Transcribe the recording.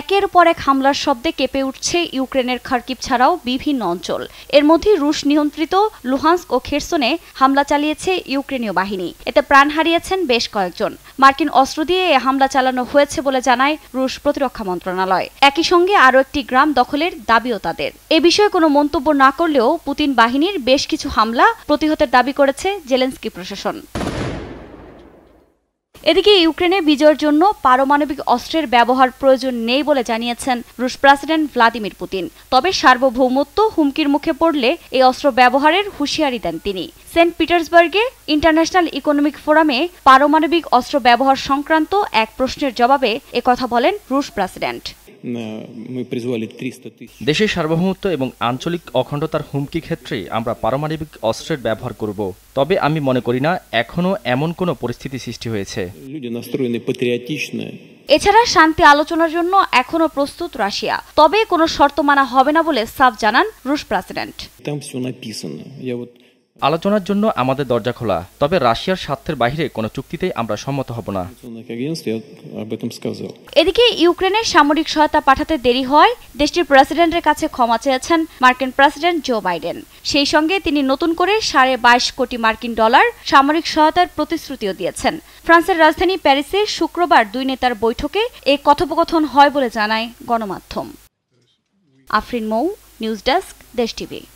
একের পর এক হামলার শব্দে কেঁপে উঠছে ইউক্রেনের খার্কিভ ছাড়াও বিভিন্ন অঞ্চল এর মধ্যে রুশ নিয়ন্ত্রিত লুহান্স্ক ও খেরসনে হামলা চালিয়েছে ইউক্রেনীয় বাহিনী এতে প্রাণ হারিয়েছেন বেশ কয়েকজন মার্কিন অস্ত্র দিয়ে এ হামলা চালানো হয়েছে বলে জানায় রুশ প্রতিরক্ষা মন্ত্রণালয় একই সঙ্গে আরও একটি গ্রাম দখলের দাবিও তাদের এ বিষয়ে কোনো মন্তব্য না করলেও পুতিন বাহিনীর বেশ কিছু হামলা প্রতিহতের দাবি করেছে জেলেন্সকি প্রশাসন এদিকে ইউক্রেনে বিজয়ের জন্য পারমাণবিক অস্ত্রের ব্যবহার প্রয়োজন নেই বলে জানিয়েছেন রুশ প্রেসিডেন্ট ভ্লাদিমির পুতিন তবে সার্বভৌমত্ব হুমকির মুখে পড়লে এই অস্ত্র ব্যবহারের হুঁশিয়ারি দেন তিনি সেন্ট পিটার্সবার্গে ইন্টারন্যাশনাল ইকোনমিক ফোরামে পারমাণবিক অস্ত্র ব্যবহার সংক্রান্ত এক প্রশ্নের জবাবে একথা বলেন রুশ প্রেসিডেন্ট দেশের সার্বভৌমত্ব এবং আঞ্চলিক অখণ্ডতার হুমকি ক্ষেত্রে আমরা পারমাণবিক অস্ত্রের ব্যবহার করব তবে আমি মনে করি না এখনও এমন কোনো পরিস্থিতি সৃষ্টি হয়েছে এছাড়া শান্তি আলোচনার জন্য এখনো প্রস্তুত রাশিয়া তবে কোনো শর্ত মানা হবে না বলে সাফ জানান রুশ প্রেসিডেন্ট আলোচনার জন্য আমাদের দরজা খোলা তবে রাশিয়ার স্বার্থের বাইরে কোনো চুক্তিতেই আমরা সম্মত হব না এদিকে ইউক্রেনের সামরিক সহায়তা পাঠাতে দেরি হয় দেশটির প্রেসিডেন্টের কাছে ক্ষমা চেয়েছেন মার্কিন প্রেসিডেন্ট জো বাইডেন সেই সঙ্গে তিনি নতুন করে সাড়ে বাইশ কোটি মার্কিন ডলার সামরিক সহায়তার প্রতিশ্রুতিও দিয়েছেন ফ্রান্সের রাজধানী প্যারিসে শুক্রবার দুই নেতার বৈঠকে এ কথোপকথন হয় বলে জানায় গণমাধ্যম Afrin Mou news desk Desh TV